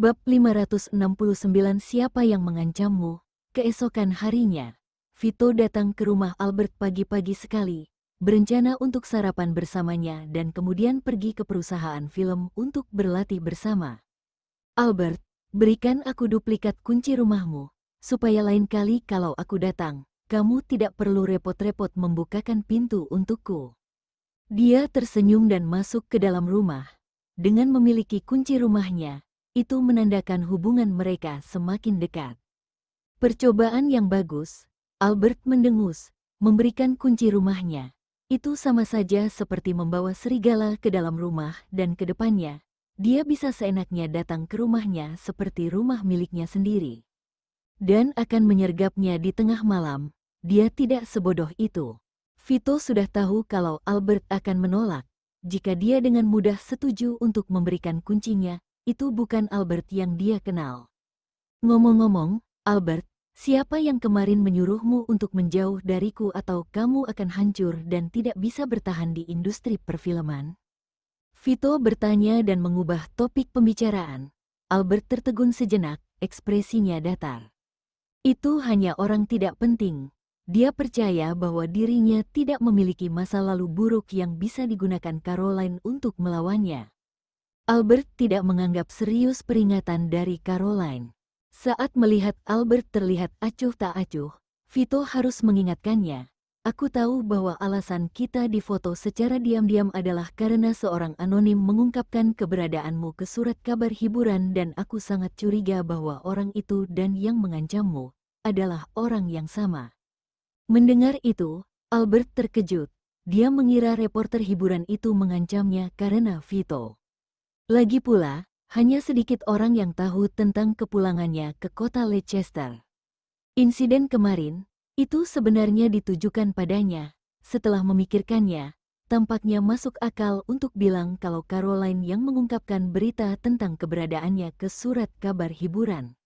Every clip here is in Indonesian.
Bab 569 Siapa yang mengancammu? Keesokan harinya, Vito datang ke rumah Albert pagi-pagi sekali, berencana untuk sarapan bersamanya dan kemudian pergi ke perusahaan film untuk berlatih bersama. Albert, berikan aku duplikat kunci rumahmu, supaya lain kali kalau aku datang, kamu tidak perlu repot-repot membukakan pintu untukku. Dia tersenyum dan masuk ke dalam rumah. Dengan memiliki kunci rumahnya, itu menandakan hubungan mereka semakin dekat. Percobaan yang bagus, Albert mendengus, memberikan kunci rumahnya. Itu sama saja seperti membawa serigala ke dalam rumah dan ke depannya, dia bisa seenaknya datang ke rumahnya seperti rumah miliknya sendiri. Dan akan menyergapnya di tengah malam, dia tidak sebodoh itu. Vito sudah tahu kalau Albert akan menolak, jika dia dengan mudah setuju untuk memberikan kuncinya itu bukan Albert yang dia kenal. Ngomong-ngomong, Albert, siapa yang kemarin menyuruhmu untuk menjauh dariku atau kamu akan hancur dan tidak bisa bertahan di industri perfilman? Vito bertanya dan mengubah topik pembicaraan. Albert tertegun sejenak, ekspresinya datar. Itu hanya orang tidak penting. Dia percaya bahwa dirinya tidak memiliki masa lalu buruk yang bisa digunakan Caroline untuk melawannya. Albert tidak menganggap serius peringatan dari Caroline. Saat melihat Albert terlihat acuh tak acuh, Vito harus mengingatkannya. Aku tahu bahwa alasan kita difoto secara diam-diam adalah karena seorang anonim mengungkapkan keberadaanmu ke surat kabar hiburan dan aku sangat curiga bahwa orang itu dan yang mengancammu adalah orang yang sama. Mendengar itu, Albert terkejut. Dia mengira reporter hiburan itu mengancamnya karena Vito. Lagi pula, hanya sedikit orang yang tahu tentang kepulangannya ke kota Leicester. Insiden kemarin, itu sebenarnya ditujukan padanya. Setelah memikirkannya, tampaknya masuk akal untuk bilang kalau Caroline yang mengungkapkan berita tentang keberadaannya ke surat kabar hiburan.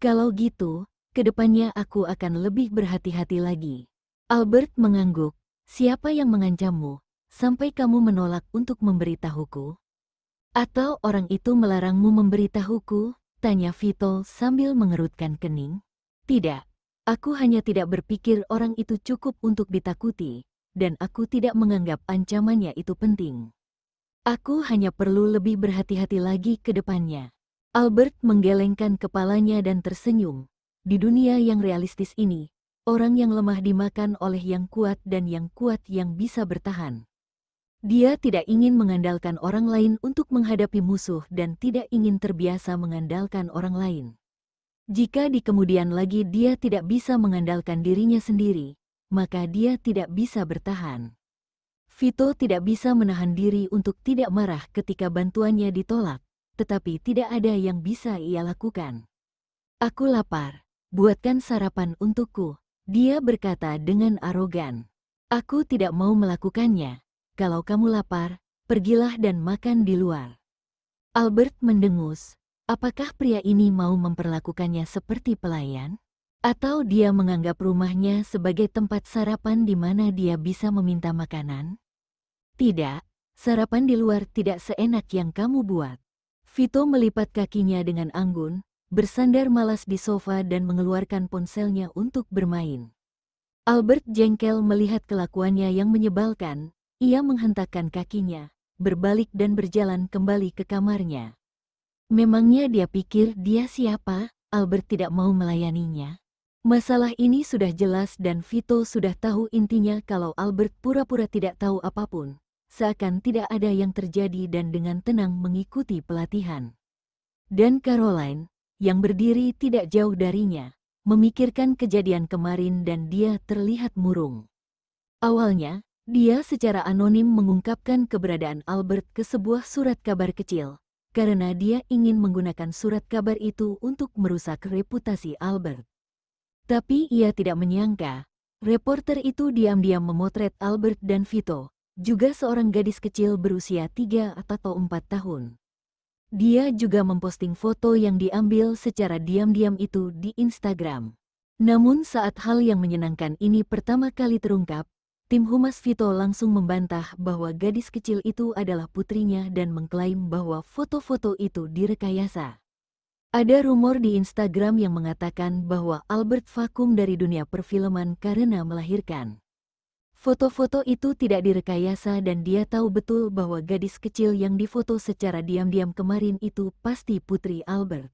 Kalau gitu, kedepannya aku akan lebih berhati-hati lagi. Albert mengangguk, siapa yang mengancammu, sampai kamu menolak untuk memberitahuku? Atau orang itu melarangmu memberitahuku? Tanya Vito sambil mengerutkan kening. Tidak, aku hanya tidak berpikir orang itu cukup untuk ditakuti, dan aku tidak menganggap ancamannya itu penting. Aku hanya perlu lebih berhati-hati lagi ke depannya. Albert menggelengkan kepalanya dan tersenyum. Di dunia yang realistis ini, orang yang lemah dimakan oleh yang kuat dan yang kuat yang bisa bertahan. Dia tidak ingin mengandalkan orang lain untuk menghadapi musuh dan tidak ingin terbiasa mengandalkan orang lain. Jika di kemudian lagi dia tidak bisa mengandalkan dirinya sendiri, maka dia tidak bisa bertahan. Vito tidak bisa menahan diri untuk tidak marah ketika bantuannya ditolak, tetapi tidak ada yang bisa ia lakukan. Aku lapar, buatkan sarapan untukku, dia berkata dengan arogan. Aku tidak mau melakukannya, kalau kamu lapar, pergilah dan makan di luar. Albert mendengus, apakah pria ini mau memperlakukannya seperti pelayan? Atau dia menganggap rumahnya sebagai tempat sarapan di mana dia bisa meminta makanan? Tidak, sarapan di luar tidak seenak yang kamu buat. Vito melipat kakinya dengan anggun, bersandar malas di sofa dan mengeluarkan ponselnya untuk bermain. Albert jengkel melihat kelakuannya yang menyebalkan, ia menghentakkan kakinya, berbalik dan berjalan kembali ke kamarnya. Memangnya dia pikir dia siapa? Albert tidak mau melayaninya. Masalah ini sudah jelas dan Vito sudah tahu intinya kalau Albert pura-pura tidak tahu apapun, seakan tidak ada yang terjadi dan dengan tenang mengikuti pelatihan. Dan Caroline, yang berdiri tidak jauh darinya, memikirkan kejadian kemarin dan dia terlihat murung. Awalnya, dia secara anonim mengungkapkan keberadaan Albert ke sebuah surat kabar kecil, karena dia ingin menggunakan surat kabar itu untuk merusak reputasi Albert. Tapi ia tidak menyangka, reporter itu diam-diam memotret Albert dan Vito, juga seorang gadis kecil berusia 3 atau 4 tahun. Dia juga memposting foto yang diambil secara diam-diam itu di Instagram. Namun saat hal yang menyenangkan ini pertama kali terungkap, Tim Humas Vito langsung membantah bahwa gadis kecil itu adalah putrinya dan mengklaim bahwa foto-foto itu direkayasa. Ada rumor di Instagram yang mengatakan bahwa Albert vakum dari dunia perfilman karena melahirkan. Foto-foto itu tidak direkayasa dan dia tahu betul bahwa gadis kecil yang difoto secara diam-diam kemarin itu pasti putri Albert.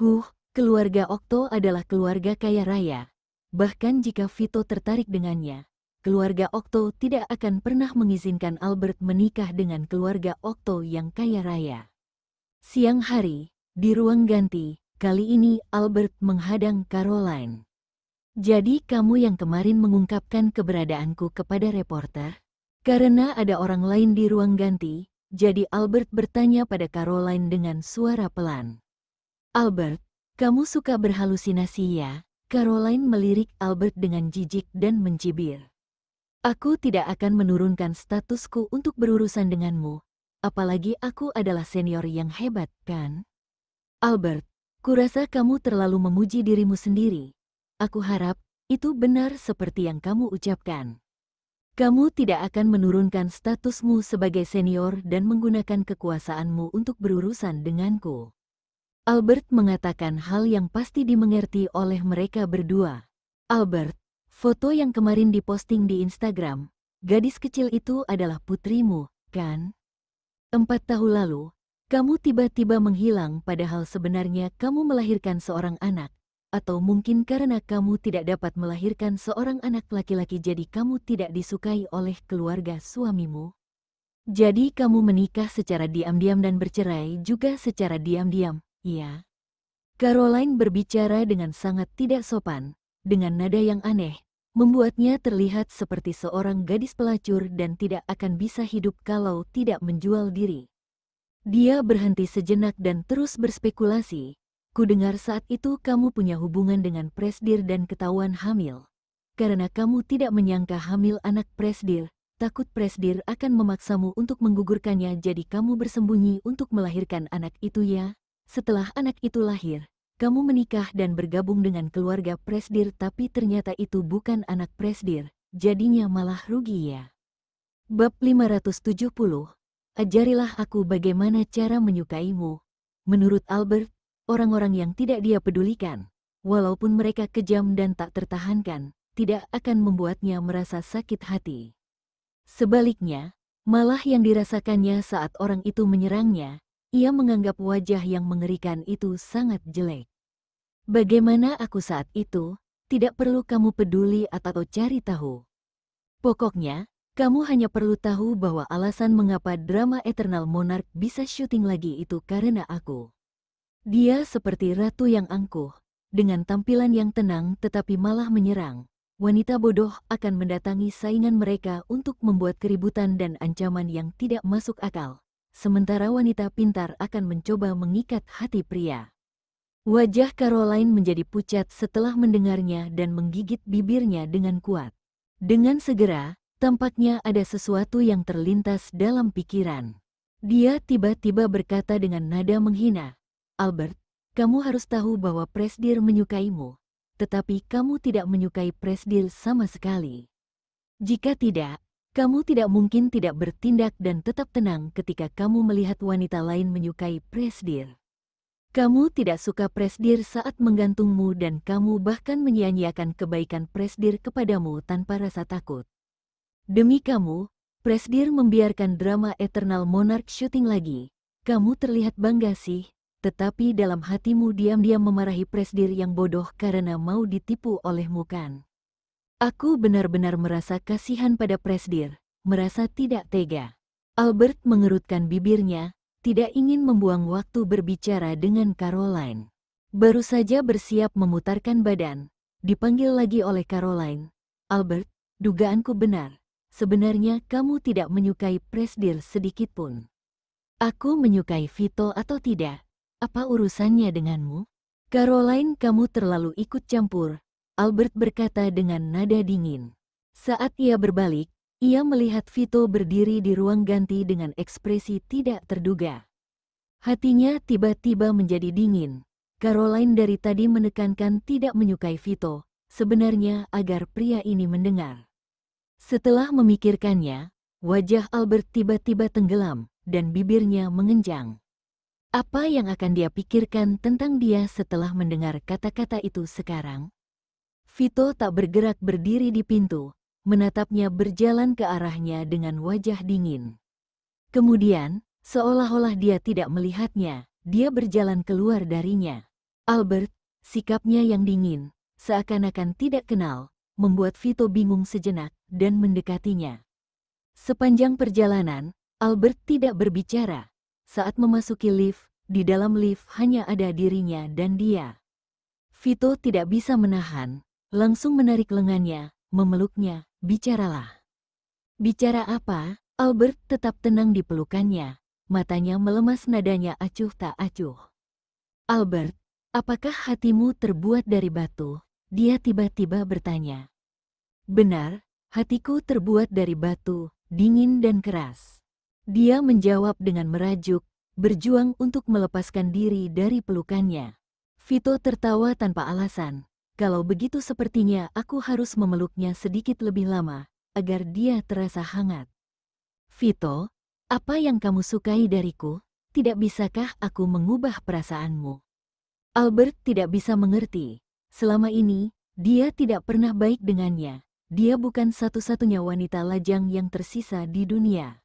Huh, keluarga Okto adalah keluarga kaya raya. Bahkan jika Vito tertarik dengannya, keluarga Okto tidak akan pernah mengizinkan Albert menikah dengan keluarga Okto yang kaya raya. Siang hari, di ruang ganti, kali ini Albert menghadang Caroline. Jadi kamu yang kemarin mengungkapkan keberadaanku kepada reporter? Karena ada orang lain di ruang ganti, jadi Albert bertanya pada Caroline dengan suara pelan. Albert, kamu suka berhalusinasi ya? Caroline melirik Albert dengan jijik dan mencibir. Aku tidak akan menurunkan statusku untuk berurusan denganmu, apalagi aku adalah senior yang hebat, kan? Albert, kurasa kamu terlalu memuji dirimu sendiri. Aku harap itu benar seperti yang kamu ucapkan. Kamu tidak akan menurunkan statusmu sebagai senior dan menggunakan kekuasaanmu untuk berurusan denganku. Albert mengatakan hal yang pasti dimengerti oleh mereka berdua. Albert, Foto yang kemarin diposting di Instagram, gadis kecil itu adalah putrimu, kan? Empat tahun lalu, kamu tiba-tiba menghilang padahal sebenarnya kamu melahirkan seorang anak, atau mungkin karena kamu tidak dapat melahirkan seorang anak laki-laki jadi kamu tidak disukai oleh keluarga suamimu. Jadi kamu menikah secara diam-diam dan bercerai juga secara diam-diam, ya? Caroline berbicara dengan sangat tidak sopan, dengan nada yang aneh, membuatnya terlihat seperti seorang gadis pelacur dan tidak akan bisa hidup kalau tidak menjual diri. Dia berhenti sejenak dan terus berspekulasi. Kudengar saat itu kamu punya hubungan dengan Presdir dan ketahuan hamil. Karena kamu tidak menyangka hamil anak Presdir, takut Presdir akan memaksamu untuk menggugurkannya jadi kamu bersembunyi untuk melahirkan anak itu ya. Setelah anak itu lahir, kamu menikah dan bergabung dengan keluarga Presdir tapi ternyata itu bukan anak Presdir, jadinya malah rugi ya. Bab 570, Ajarilah aku bagaimana cara menyukaimu. Menurut Albert, orang-orang yang tidak dia pedulikan, walaupun mereka kejam dan tak tertahankan, tidak akan membuatnya merasa sakit hati. Sebaliknya, malah yang dirasakannya saat orang itu menyerangnya, ia menganggap wajah yang mengerikan itu sangat jelek. Bagaimana aku saat itu, tidak perlu kamu peduli atau cari tahu. Pokoknya, kamu hanya perlu tahu bahwa alasan mengapa drama Eternal Monarch bisa syuting lagi itu karena aku. Dia seperti ratu yang angkuh, dengan tampilan yang tenang tetapi malah menyerang. Wanita bodoh akan mendatangi saingan mereka untuk membuat keributan dan ancaman yang tidak masuk akal sementara wanita pintar akan mencoba mengikat hati pria. Wajah Caroline menjadi pucat setelah mendengarnya dan menggigit bibirnya dengan kuat. Dengan segera, tampaknya ada sesuatu yang terlintas dalam pikiran. Dia tiba-tiba berkata dengan nada menghina, Albert, kamu harus tahu bahwa Presdir menyukaimu, tetapi kamu tidak menyukai Presdir sama sekali. Jika tidak, kamu tidak mungkin tidak bertindak dan tetap tenang ketika kamu melihat wanita lain menyukai presdir. Kamu tidak suka presdir saat menggantungmu dan kamu bahkan menyia-nyiakan kebaikan presdir kepadamu tanpa rasa takut. Demi kamu, presdir membiarkan drama Eternal Monarch syuting lagi. Kamu terlihat bangga sih, tetapi dalam hatimu diam-diam memarahi presdir yang bodoh karena mau ditipu olehmu kan. Aku benar-benar merasa kasihan pada Presdir, merasa tidak tega. Albert mengerutkan bibirnya, tidak ingin membuang waktu berbicara dengan Caroline. Baru saja bersiap memutarkan badan, dipanggil lagi oleh Caroline. Albert, dugaanku benar. Sebenarnya kamu tidak menyukai Presdir sedikitpun. Aku menyukai Vito atau tidak? Apa urusannya denganmu? Caroline, kamu terlalu ikut campur, Albert berkata dengan nada dingin. Saat ia berbalik, ia melihat Vito berdiri di ruang ganti dengan ekspresi tidak terduga. Hatinya tiba-tiba menjadi dingin. Caroline dari tadi menekankan tidak menyukai Vito, sebenarnya agar pria ini mendengar. Setelah memikirkannya, wajah Albert tiba-tiba tenggelam dan bibirnya mengenjang. Apa yang akan dia pikirkan tentang dia setelah mendengar kata-kata itu sekarang? Vito tak bergerak berdiri di pintu, menatapnya berjalan ke arahnya dengan wajah dingin. Kemudian, seolah-olah dia tidak melihatnya, dia berjalan keluar darinya. Albert, sikapnya yang dingin, seakan-akan tidak kenal, membuat Vito bingung sejenak dan mendekatinya. Sepanjang perjalanan, Albert tidak berbicara. Saat memasuki lift, di dalam lift hanya ada dirinya dan dia. Vito tidak bisa menahan, langsung menarik lengannya, memeluknya, bicaralah. Bicara apa? Albert tetap tenang di pelukannya, matanya melemas nadanya acuh tak acuh. Albert, apakah hatimu terbuat dari batu? Dia tiba-tiba bertanya. Benar, hatiku terbuat dari batu, dingin dan keras. Dia menjawab dengan merajuk, berjuang untuk melepaskan diri dari pelukannya. Vito tertawa tanpa alasan, kalau begitu sepertinya aku harus memeluknya sedikit lebih lama, agar dia terasa hangat. Vito, apa yang kamu sukai dariku? Tidak bisakah aku mengubah perasaanmu? Albert tidak bisa mengerti. Selama ini, dia tidak pernah baik dengannya. Dia bukan satu-satunya wanita lajang yang tersisa di dunia.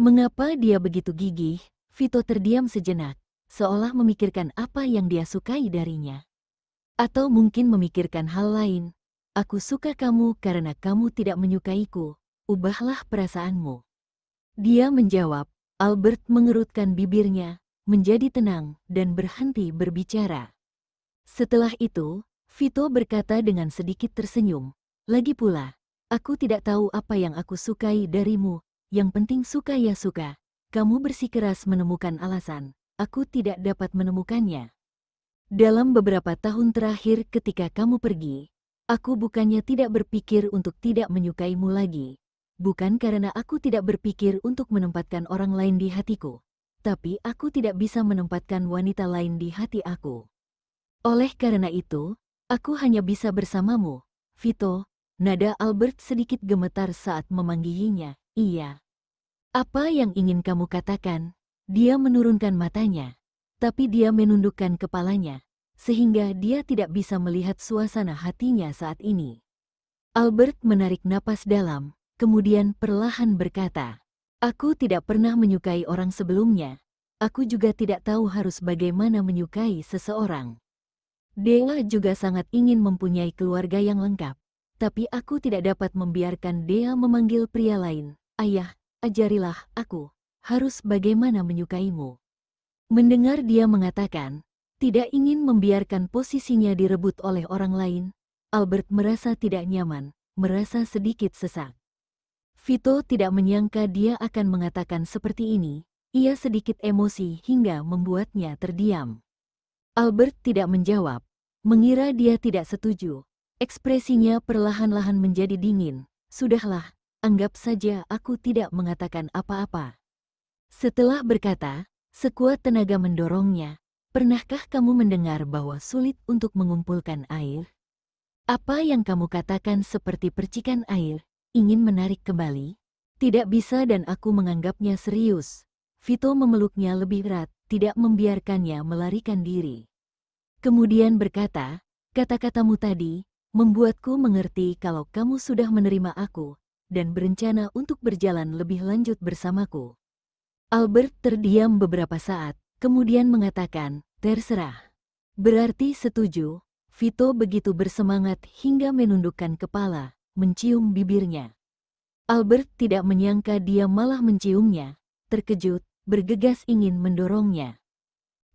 Mengapa dia begitu gigih? Vito terdiam sejenak, seolah memikirkan apa yang dia sukai darinya. Atau mungkin memikirkan hal lain. Aku suka kamu karena kamu tidak menyukaiku. Ubahlah perasaanmu. Dia menjawab. Albert mengerutkan bibirnya, menjadi tenang dan berhenti berbicara. Setelah itu, Vito berkata dengan sedikit tersenyum. Lagi pula, aku tidak tahu apa yang aku sukai darimu, yang penting suka ya suka. Kamu bersikeras menemukan alasan, aku tidak dapat menemukannya. Dalam beberapa tahun terakhir ketika kamu pergi, aku bukannya tidak berpikir untuk tidak menyukaimu lagi. Bukan karena aku tidak berpikir untuk menempatkan orang lain di hatiku, tapi aku tidak bisa menempatkan wanita lain di hati aku. Oleh karena itu, aku hanya bisa bersamamu, Vito. Nada Albert sedikit gemetar saat memanggilinya, iya. Apa yang ingin kamu katakan? Dia menurunkan matanya tapi dia menundukkan kepalanya, sehingga dia tidak bisa melihat suasana hatinya saat ini. Albert menarik napas dalam, kemudian perlahan berkata, Aku tidak pernah menyukai orang sebelumnya. Aku juga tidak tahu harus bagaimana menyukai seseorang. Dea juga sangat ingin mempunyai keluarga yang lengkap. Tapi aku tidak dapat membiarkan Dea memanggil pria lain. Ayah, ajarilah aku, harus bagaimana menyukaimu. Mendengar dia mengatakan, tidak ingin membiarkan posisinya direbut oleh orang lain, Albert merasa tidak nyaman, merasa sedikit sesak. Vito tidak menyangka dia akan mengatakan seperti ini, ia sedikit emosi hingga membuatnya terdiam. Albert tidak menjawab, mengira dia tidak setuju. Ekspresinya perlahan-lahan menjadi dingin, sudahlah, anggap saja aku tidak mengatakan apa-apa. Setelah berkata, Sekuat tenaga mendorongnya, pernahkah kamu mendengar bahwa sulit untuk mengumpulkan air? Apa yang kamu katakan seperti percikan air, ingin menarik kembali? Tidak bisa dan aku menganggapnya serius. Vito memeluknya lebih erat, tidak membiarkannya melarikan diri. Kemudian berkata, kata-katamu tadi, membuatku mengerti kalau kamu sudah menerima aku, dan berencana untuk berjalan lebih lanjut bersamaku. Albert terdiam beberapa saat, kemudian mengatakan, terserah. Berarti setuju, Vito begitu bersemangat hingga menundukkan kepala, mencium bibirnya. Albert tidak menyangka dia malah menciumnya, terkejut, bergegas ingin mendorongnya.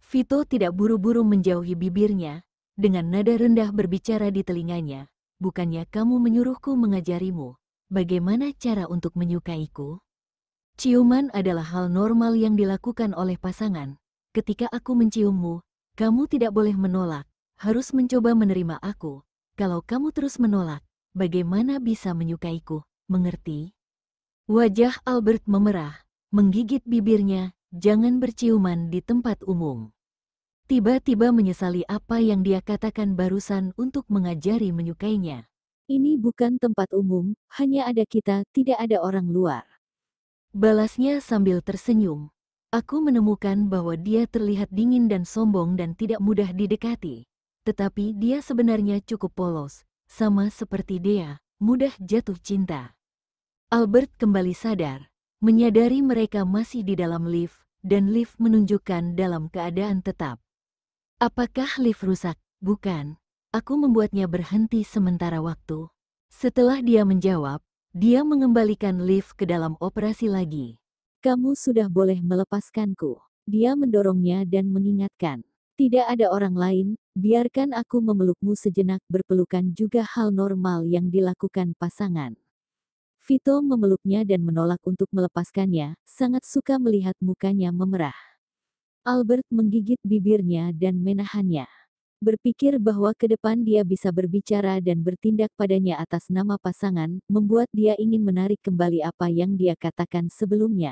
Vito tidak buru-buru menjauhi bibirnya, dengan nada rendah berbicara di telinganya, bukannya kamu menyuruhku mengajarimu, bagaimana cara untuk menyukaiku? Ciuman adalah hal normal yang dilakukan oleh pasangan. Ketika aku menciummu, kamu tidak boleh menolak, harus mencoba menerima aku. Kalau kamu terus menolak, bagaimana bisa menyukaiku, mengerti? Wajah Albert memerah, menggigit bibirnya, jangan berciuman di tempat umum. Tiba-tiba menyesali apa yang dia katakan barusan untuk mengajari menyukainya. Ini bukan tempat umum, hanya ada kita, tidak ada orang luar. Balasnya sambil tersenyum. Aku menemukan bahwa dia terlihat dingin dan sombong dan tidak mudah didekati. Tetapi dia sebenarnya cukup polos, sama seperti dia, mudah jatuh cinta. Albert kembali sadar, menyadari mereka masih di dalam lift, dan lift menunjukkan dalam keadaan tetap. Apakah lift rusak? Bukan. Aku membuatnya berhenti sementara waktu. Setelah dia menjawab, dia mengembalikan lift ke dalam operasi lagi. Kamu sudah boleh melepaskanku. Dia mendorongnya dan mengingatkan. Tidak ada orang lain, biarkan aku memelukmu sejenak berpelukan juga hal normal yang dilakukan pasangan. Vito memeluknya dan menolak untuk melepaskannya, sangat suka melihat mukanya memerah. Albert menggigit bibirnya dan menahannya. Berpikir bahwa ke depan dia bisa berbicara dan bertindak padanya atas nama pasangan, membuat dia ingin menarik kembali apa yang dia katakan sebelumnya.